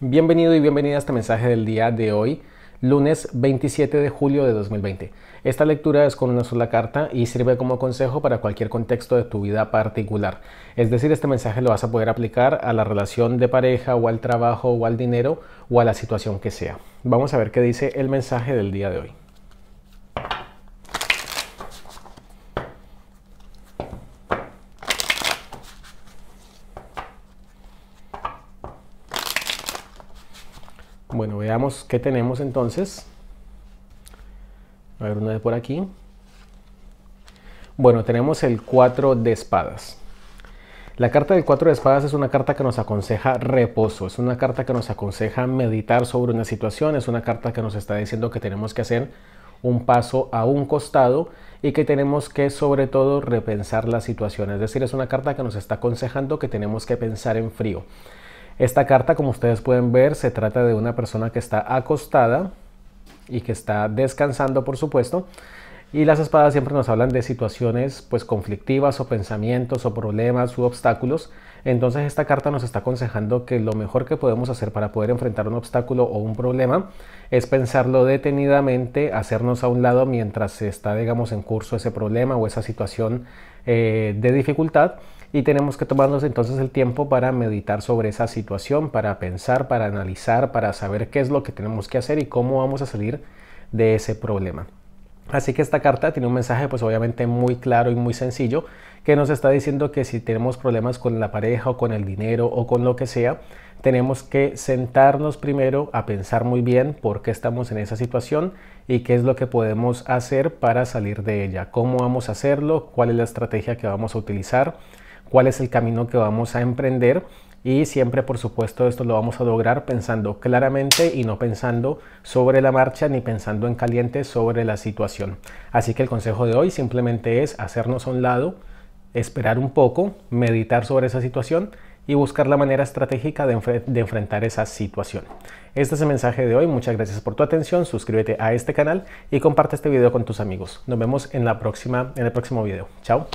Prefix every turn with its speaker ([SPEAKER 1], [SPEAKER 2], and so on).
[SPEAKER 1] Bienvenido y bienvenida a este mensaje del día de hoy, lunes 27 de julio de 2020. Esta lectura es con una sola carta y sirve como consejo para cualquier contexto de tu vida particular. Es decir, este mensaje lo vas a poder aplicar a la relación de pareja o al trabajo o al dinero o a la situación que sea. Vamos a ver qué dice el mensaje del día de hoy. Bueno, veamos qué tenemos entonces. A ver, una de por aquí. Bueno, tenemos el 4 de espadas. La carta del cuatro de espadas es una carta que nos aconseja reposo, es una carta que nos aconseja meditar sobre una situación, es una carta que nos está diciendo que tenemos que hacer un paso a un costado y que tenemos que sobre todo repensar la situación. Es decir, es una carta que nos está aconsejando que tenemos que pensar en frío. Esta carta, como ustedes pueden ver, se trata de una persona que está acostada y que está descansando, por supuesto. Y las espadas siempre nos hablan de situaciones pues conflictivas o pensamientos o problemas u obstáculos. Entonces esta carta nos está aconsejando que lo mejor que podemos hacer para poder enfrentar un obstáculo o un problema es pensarlo detenidamente, hacernos a un lado mientras está digamos en curso ese problema o esa situación eh, de dificultad y tenemos que tomarnos entonces el tiempo para meditar sobre esa situación, para pensar, para analizar, para saber qué es lo que tenemos que hacer y cómo vamos a salir de ese problema. Así que esta carta tiene un mensaje pues obviamente muy claro y muy sencillo que nos está diciendo que si tenemos problemas con la pareja o con el dinero o con lo que sea, tenemos que sentarnos primero a pensar muy bien por qué estamos en esa situación y qué es lo que podemos hacer para salir de ella, cómo vamos a hacerlo, cuál es la estrategia que vamos a utilizar cuál es el camino que vamos a emprender y siempre por supuesto esto lo vamos a lograr pensando claramente y no pensando sobre la marcha ni pensando en caliente sobre la situación. Así que el consejo de hoy simplemente es hacernos a un lado, esperar un poco, meditar sobre esa situación y buscar la manera estratégica de, enfrentar esa situación. Este es el mensaje de hoy, muchas gracias por tu atención, suscríbete a este canal y comparte este video con tus amigos. Nos vemos en, la próxima, en el próximo video. Chao.